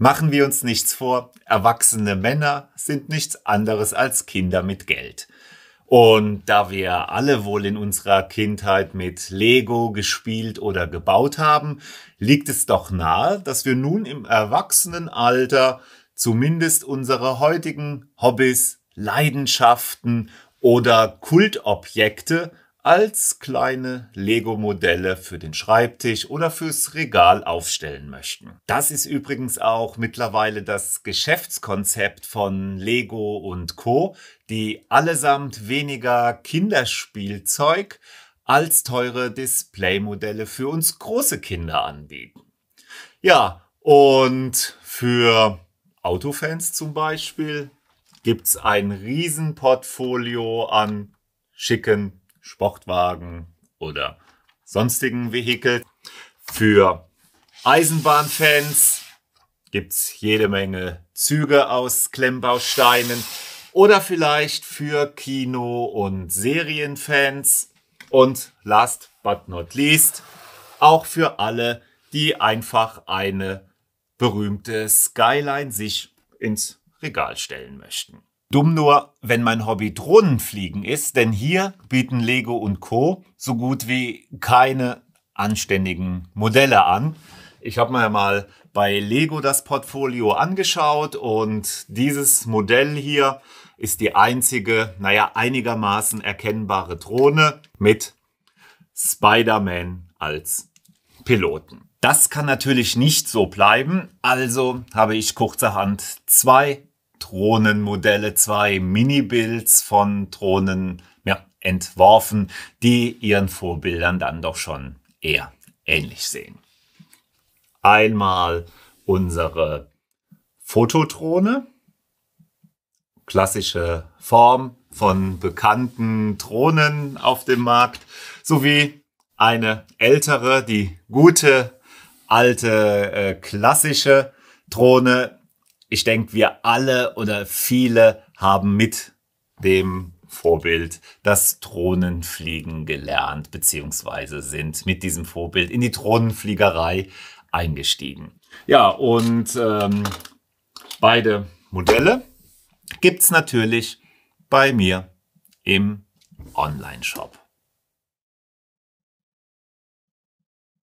Machen wir uns nichts vor, erwachsene Männer sind nichts anderes als Kinder mit Geld. Und da wir alle wohl in unserer Kindheit mit Lego gespielt oder gebaut haben, liegt es doch nahe, dass wir nun im Erwachsenenalter zumindest unsere heutigen Hobbys, Leidenschaften oder Kultobjekte als kleine Lego-Modelle für den Schreibtisch oder fürs Regal aufstellen möchten. Das ist übrigens auch mittlerweile das Geschäftskonzept von Lego und Co, die allesamt weniger Kinderspielzeug als teure Display-Modelle für uns große Kinder anbieten. Ja, und für Autofans zum Beispiel gibt's ein Riesenportfolio an schicken Sportwagen oder sonstigen Vehikel. Für Eisenbahnfans gibt es jede Menge Züge aus Klemmbausteinen oder vielleicht für Kino- und Serienfans und last but not least auch für alle, die einfach eine berühmte Skyline sich ins Regal stellen möchten. Dumm nur, wenn mein Hobby Drohnenfliegen ist, denn hier bieten Lego und Co. so gut wie keine anständigen Modelle an. Ich habe mir mal bei Lego das Portfolio angeschaut und dieses Modell hier ist die einzige, naja, einigermaßen erkennbare Drohne mit Spider-Man als Piloten. Das kann natürlich nicht so bleiben, also habe ich kurzerhand zwei Drohnenmodelle, zwei Mini-Builds von Drohnen ja, entworfen, die ihren Vorbildern dann doch schon eher ähnlich sehen. Einmal unsere Fotodrohne, klassische Form von bekannten Drohnen auf dem Markt, sowie eine ältere, die gute, alte, äh, klassische Drohne, ich denke, wir alle oder viele haben mit dem Vorbild das Drohnenfliegen gelernt, beziehungsweise sind mit diesem Vorbild in die Drohnenfliegerei eingestiegen. Ja, und ähm, beide Modelle gibt's natürlich bei mir im Online-Shop.